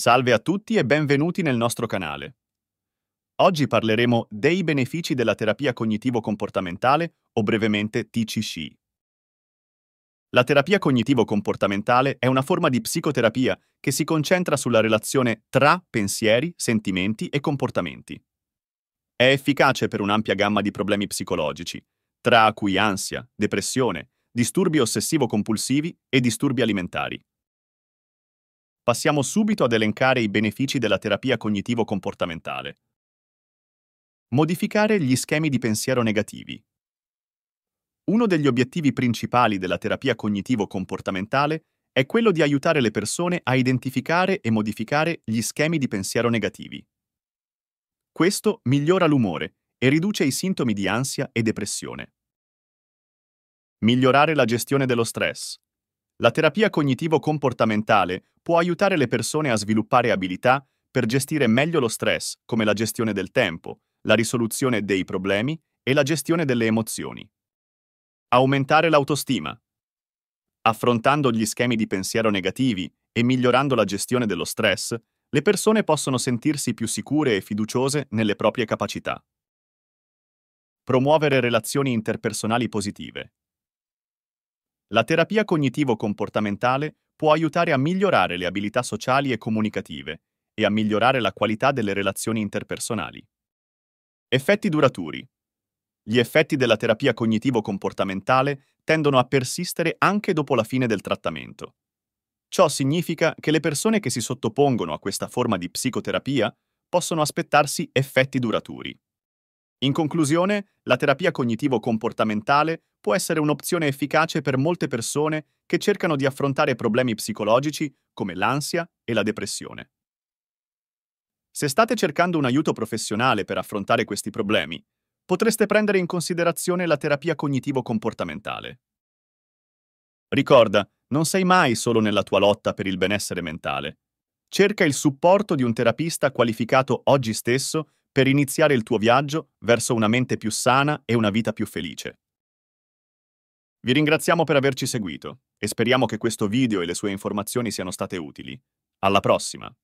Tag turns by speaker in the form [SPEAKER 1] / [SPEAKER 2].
[SPEAKER 1] Salve a tutti e benvenuti nel nostro canale. Oggi parleremo dei benefici della terapia cognitivo-comportamentale o brevemente TCC. La terapia cognitivo-comportamentale è una forma di psicoterapia che si concentra sulla relazione tra pensieri, sentimenti e comportamenti. È efficace per un'ampia gamma di problemi psicologici, tra cui ansia, depressione, disturbi ossessivo-compulsivi e disturbi alimentari. Passiamo subito ad elencare i benefici della terapia cognitivo-comportamentale. Modificare gli schemi di pensiero negativi. Uno degli obiettivi principali della terapia cognitivo-comportamentale è quello di aiutare le persone a identificare e modificare gli schemi di pensiero negativi. Questo migliora l'umore e riduce i sintomi di ansia e depressione. Migliorare la gestione dello stress. La terapia cognitivo-comportamentale può aiutare le persone a sviluppare abilità per gestire meglio lo stress, come la gestione del tempo, la risoluzione dei problemi e la gestione delle emozioni. Aumentare l'autostima. Affrontando gli schemi di pensiero negativi e migliorando la gestione dello stress, le persone possono sentirsi più sicure e fiduciose nelle proprie capacità. Promuovere relazioni interpersonali positive. La terapia cognitivo-comportamentale può aiutare a migliorare le abilità sociali e comunicative e a migliorare la qualità delle relazioni interpersonali. Effetti duraturi. Gli effetti della terapia cognitivo-comportamentale tendono a persistere anche dopo la fine del trattamento. Ciò significa che le persone che si sottopongono a questa forma di psicoterapia possono aspettarsi effetti duraturi. In conclusione, la terapia cognitivo-comportamentale può essere un'opzione efficace per molte persone che cercano di affrontare problemi psicologici come l'ansia e la depressione. Se state cercando un aiuto professionale per affrontare questi problemi, potreste prendere in considerazione la terapia cognitivo-comportamentale. Ricorda, non sei mai solo nella tua lotta per il benessere mentale. Cerca il supporto di un terapista qualificato oggi stesso per iniziare il tuo viaggio verso una mente più sana e una vita più felice. Vi ringraziamo per averci seguito e speriamo che questo video e le sue informazioni siano state utili. Alla prossima!